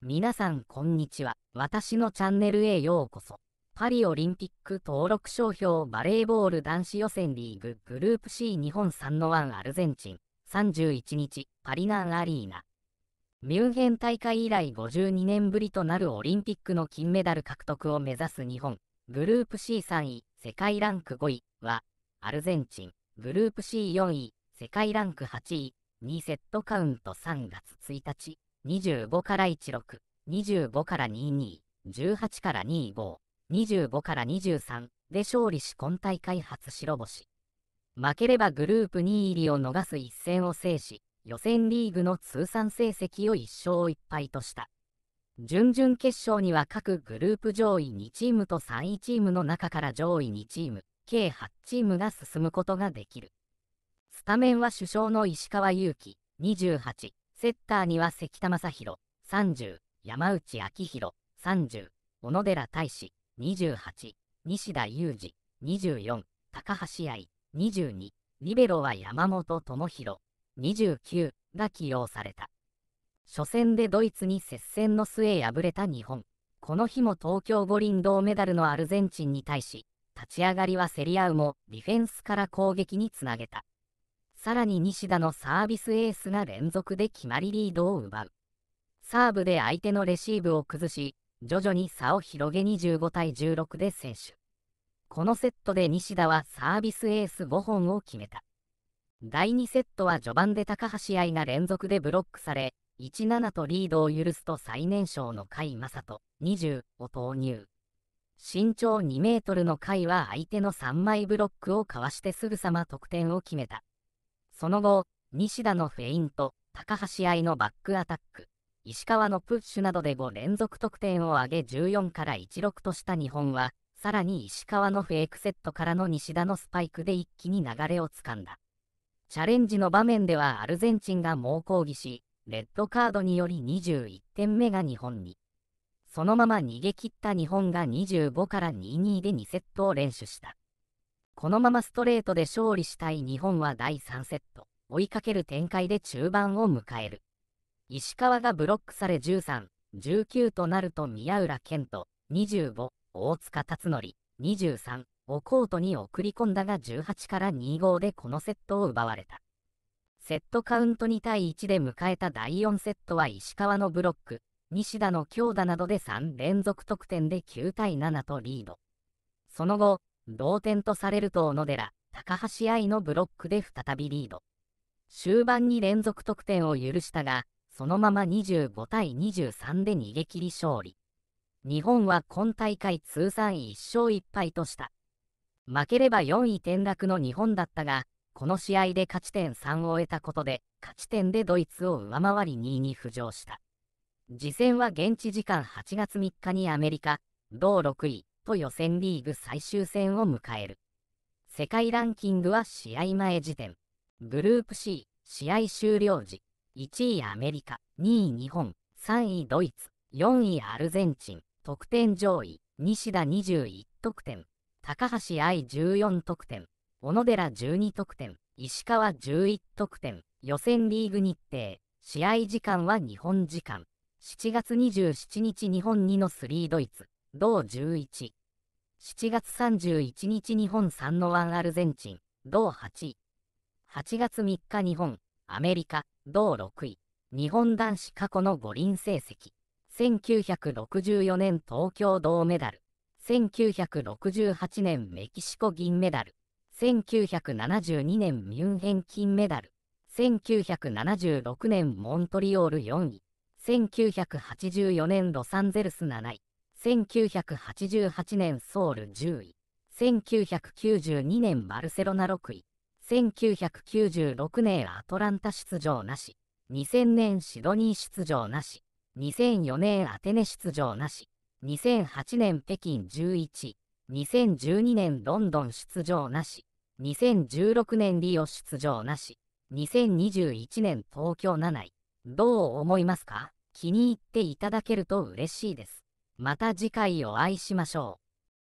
皆さんこんにちは。私のチャンネルへようこそ。パリオリンピック登録商標バレーボール男子予選リーググループ C 日本3の1アルゼンチン31日パリナンアリーナミュンヘン大会以来52年ぶりとなるオリンピックの金メダル獲得を目指す日本グループ C3 位世界ランク5位はアルゼンチングループ C4 位世界ランク8位2セットカウント3月1日25から16、25から22、18から25、25から23で勝利し今大会初白星。負ければグループ2位入りを逃す一戦を制し、予選リーグの通算成績を1勝1敗とした。準々決勝には各グループ上位2チームと3位チームの中から上位2チーム、計8チームが進むことができる。スタメンは主将の石川祐希、28、セッターには関田正宏、30、山内昭弘、30、小野寺大志、28、西田裕二、24、高橋愛、22、リベロは山本智弘、29が起用された。初戦でドイツに接戦の末敗れた日本。この日も東京五輪銅メダルのアルゼンチンに対し、立ち上がりは競り合うも、ディフェンスから攻撃につなげた。さらに西田のサービスエースが連続で決まりリードを奪う。サーブで相手のレシーブを崩し、徐々に差を広げ25対16で選手。このセットで西田はサービスエース5本を決めた。第2セットは序盤で高橋愛が連続でブロックされ、17とリードを許すと最年少の甲斐雅人20を投入。身長2メートルの甲斐は相手の3枚ブロックをかわしてすぐさま得点を決めた。その後、西田のフェイント、高橋愛のバックアタック、石川のプッシュなどで5連続得点を挙げ14から16とした日本は、さらに石川のフェイクセットからの西田のスパイクで一気に流れをつかんだ。チャレンジの場面ではアルゼンチンが猛抗議し、レッドカードにより21点目が日本に。そのまま逃げ切った日本が25から22で2セットを連取した。このままストレートで勝利したい日本は第3セット、追いかける展開で中盤を迎える。石川がブロックされ13、19となると宮浦健人、25、大塚達則、23をコートに送り込んだが18から25でこのセットを奪われた。セットカウント2対1で迎えた第4セットは石川のブロック、西田の強打などで3連続得点で9対7とリード。その後、同点とされると小野寺、高橋愛のブロックで再びリード。終盤に連続得点を許したが、そのまま25対23で逃げ切り勝利。日本は今大会通算1勝1敗とした。負ければ4位転落の日本だったが、この試合で勝ち点3を得たことで、勝ち点でドイツを上回り2位に浮上した。次戦は現地時間8月3日にアメリカ、同6位、と予選リーグ最終戦を迎える。世界ランキングは試合前時点。グループ C、試合終了時、1位アメリカ、2位日本、3位ドイツ、4位アルゼンチン、得点上位、西田21得点、高橋愛14得点、小野寺12得点、石川11得点、予選リーグ日程、試合時間は日本時間。7月27日日本2の3ドイツ、同11、7月31日日本3の1アルゼンチン、同8位。8月3日日本、アメリカ、同6位。日本男子過去の五輪成績。1964年東京銅メダル。1968年メキシコ銀メダル。1972年ミュンヘン金メダル。1976年モントリオール4位。1984年ロサンゼルス7位。1988年ソウル10位、1992年バルセロナ6位、1996年アトランタ出場なし、2000年シドニー出場なし、2004年アテネ出場なし、2008年北京11位、2012年ロンドン出場なし、2016年リオ出場なし、2021年東京7位。どう思いますか気に入っていただけると嬉しいです。また次回お会いしましょう。